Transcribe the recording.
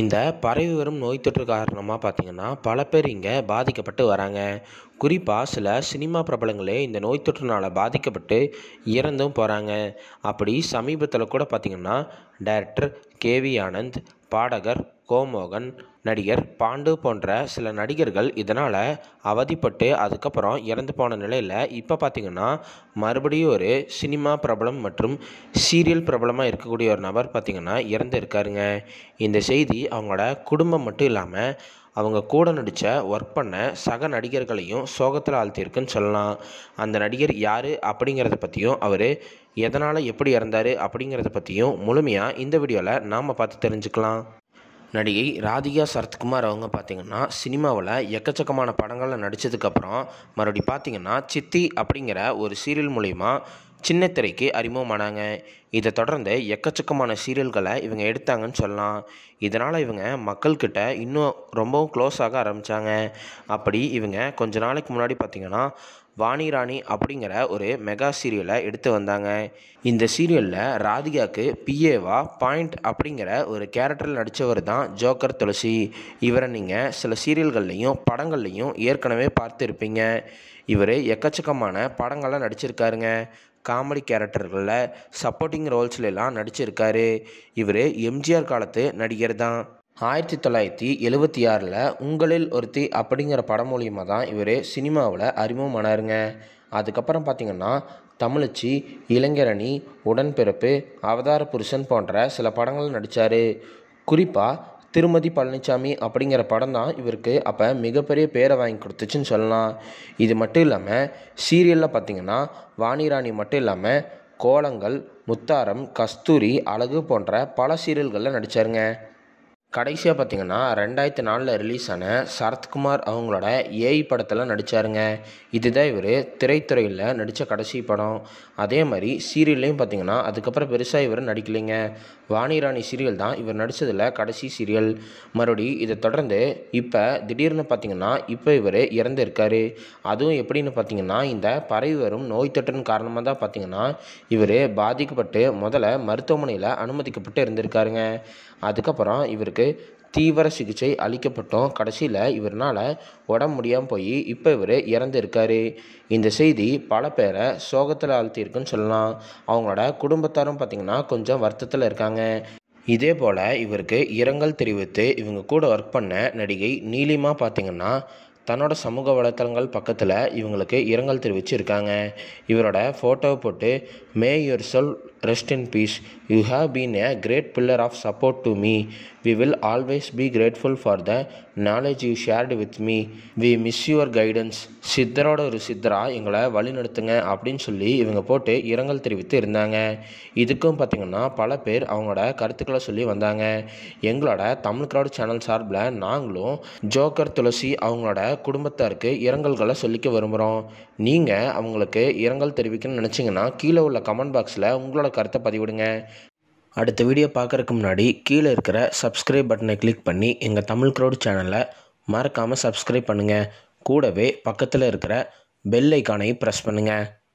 இந்த பரவி வரும் நோய் தொற்று காரணமாக பார்த்திங்கன்னா பல பேர் இங்கே பாதிக்கப்பட்டு வராங்க குறிப்பாக சில சினிமா பிரபலங்களே இந்த நோய் தொற்றுனால் பாதிக்கப்பட்டு இறந்தும் போகிறாங்க அப்படி சமீபத்தில் கூட பார்த்திங்கன்னா டைரக்டர் கேவி ஆனந்த் பாடகர் கோமோகன் நடிகர் பாண்டு போன்ற சில நடிகர்கள் இதனால் அவதிப்பட்டு அதுக்கப்புறம் இறந்து போன நிலையில் இப்போ பார்த்திங்கன்னா மறுபடியும் ஒரு சினிமா பிரபலம் மற்றும் சீரியல் பிரபலமாக இருக்கக்கூடிய ஒரு நபர் பார்த்திங்கன்னா இறந்து இருக்காருங்க இந்த செய்தி அவங்களோட குடும்பம் மட்டும் இல்லாமல் அவங்க கூட நடித்த ஒர்க் பண்ண சக நடிகர்களையும் சோகத்தில் ஆழ்த்தியிருக்குன்னு சொல்லலாம் அந்த நடிகர் யார் அப்படிங்கிறத பற்றியும் அவர் எதனால் எப்படி இறந்தார் அப்படிங்கிறத பற்றியும் முழுமையாக இந்த வீடியோவில் நாம் பார்த்து தெரிஞ்சுக்கலாம் நடிகை ராதிகா சரத்குமார் அவங்க பார்த்திங்கன்னா சினிமாவில் எக்கச்சக்கமான படங்களில் நடித்ததுக்கப்புறம் மறுபடி பார்த்திங்கன்னா சித்தி அப்படிங்கிற ஒரு சீரியல் மூலிமா சின்னத்திரைக்கு அறிமுகமானாங்க இதை தொடர்ந்து எக்கச்சக்கமான சீரியல்களை இவங்க எடுத்தாங்கன்னு சொல்லலாம் இதனால் இவங்க மக்கள்கிட்ட இன்னும் ரொம்பவும் க்ளோஸ் ஆக ஆரம்பித்தாங்க அப்படி இவங்க கொஞ்ச நாளைக்கு முன்னாடி பார்த்திங்கன்னா வாணி ராணி அப்படிங்கிற ஒரு மெகா சீரியலை எடுத்து வந்தாங்க இந்த சீரியலில் ராதிகாவுக்கு பிஏவா பாயிண்ட் அப்படிங்கிற ஒரு கேரக்டரில் நடித்தவர் தான் ஜோக்கர் துளசி இவரை நீங்கள் சில சீரியல்கள்லையும் படங்கள்லையும் ஏற்கனவே பார்த்துருப்பீங்க இவர் எக்கச்சக்கமான படங்கள்லாம் நடிச்சிருக்காருங்க காமெடி கேரக்டர்களில் சப்போர்ட்டிங் ரோல்ஸ்லாம் நடிச்சிருக்காரு இவர் எம்ஜிஆர் காலத்து நடிகர் தான் ஆயிரத்தி தொள்ளாயிரத்தி எழுபத்தி ஆறில் உங்களில் ஒருத்தி அப்படிங்கிற படம் மூலியமாக தான் இவர் சினிமாவில் அறிமுகமானாருங்க அதுக்கப்புறம் பார்த்திங்கன்னா தமிழச்சி இளைஞரணி உடன்பிறப்பு அவதார புருஷன் போன்ற சில படங்கள் நடித்தார் குறிப்பாக திருமதி பழனிசாமி அப்படிங்கிற படம் தான் இவருக்கு அப்போ மிகப்பெரிய பேரை வாங்கி கொடுத்துச்சுன்னு சொல்லலாம் இது மட்டும் இல்லாமல் சீரியலில் பார்த்திங்கன்னா வாணிராணி மட்டும் இல்லாமல் கோலங்கள் முத்தாரம் கஸ்தூரி அழகு போன்ற பல சீரியல்களில் நடித்தாருங்க கடைசியாக பார்த்தீங்கன்னா ரெண்டாயிரத்தி நாலில் ரிலீஸ் ஆன சரத்குமார் அவங்களோட ஏஐ படத்தில் நடித்தாருங்க இதுதான் இவர் திரைத்துறையில் நடித்த கடைசி படம் அதே மாதிரி சீரியல்லையும் பார்த்தீங்கன்னா அதுக்கப்புறம் பெருசாக இவர் நடிக்கலைங்க வாணிராணி சீரியல் தான் இவர் நடித்ததில் கடைசி சீரியல் மறுபடி இதை தொடர்ந்து இப்போ திடீர்னு பார்த்தீங்கன்னா இப்போ இவர் இறந்துருக்கார் அதுவும் எப்படின்னு பார்த்தீங்கன்னா இந்த பறவை வரும் நோய் தொற்றின் காரணமாக தான் பார்த்தீங்கன்னா இவர் பாதிக்கப்பட்டு முதல்ல மருத்துவமனையில் அனுமதிக்கப்பட்டு இருந்திருக்காருங்க அதுக்கப்புறம் இவருக்கு இவருக்கு தீவிர சிகிச்சை அளிக்கப்பட்டோம் கடைசியில் இவர்னால் உடம்பு முடியாமல் போய் இப்போ இவர் இறந்துருக்காரு இந்த செய்தி பல பேரை சோகத்தில் ஆழ்த்தியிருக்குன்னு சொல்லலாம் அவங்களோட குடும்பத்தாரும் பார்த்திங்கன்னா கொஞ்சம் வருத்தத்தில் இருக்காங்க இதே போல் இவருக்கு இரங்கல் தெரிவித்து இவங்க கூட ஒர்க் பண்ண நடிகை நீலிமா பார்த்திங்கன்னா தன்னோட சமூக வலைத்தளங்கள் பக்கத்தில் இவங்களுக்கு இரங்கல் தெரிவிச்சிருக்காங்க இவரோட ஃபோட்டோவை போட்டு may your soul rest in peace you have been a great pillar of support to me we will always be grateful for the knowledge you shared with me we miss your guidance சித்தரோட ஒரு சித்தரா எங்களை வழிநடத்துங்க அப்படின்னு சொல்லி இவங்க போட்டு இரங்கல் தெரிவித்து இருந்தாங்க இதுக்கும் பார்த்திங்கன்னா பல பேர் அவங்களோட கருத்துக்களை சொல்லி வந்தாங்க எங்களோட தமிழ் கிரௌட் சேனல் சார்பில் நாங்களும் ஜோக்கர் துளசி அவங்களோட குடும்பத்தாருக்கு இரங்கல்களை சொல்லிக்க விரும்புகிறோம் நீங்கள் அவங்களுக்கு இரங்கல் தெரிவிக்கணும்னு நினச்சிங்கன்னா கீழே உள்ள கமெண்ட் பாக்ஸில் உங்களோட கருத்தை பதிவிடுங்க அடுத்த வீடியோ பார்க்குறதுக்கு முன்னாடி கீழே இருக்கிற சப்ஸ்கிரைப் பட்டனை கிளிக் பண்ணி எங்கள் தமிழ் க்ரௌட் சேனலை மறக்காமல் சப்ஸ்கிரைப் பண்ணுங்கள் கூடவே பக்கத்தில் இருக்கிற பெல் ஐக்கானையும் ப்ரெஸ் பண்ணுங்கள்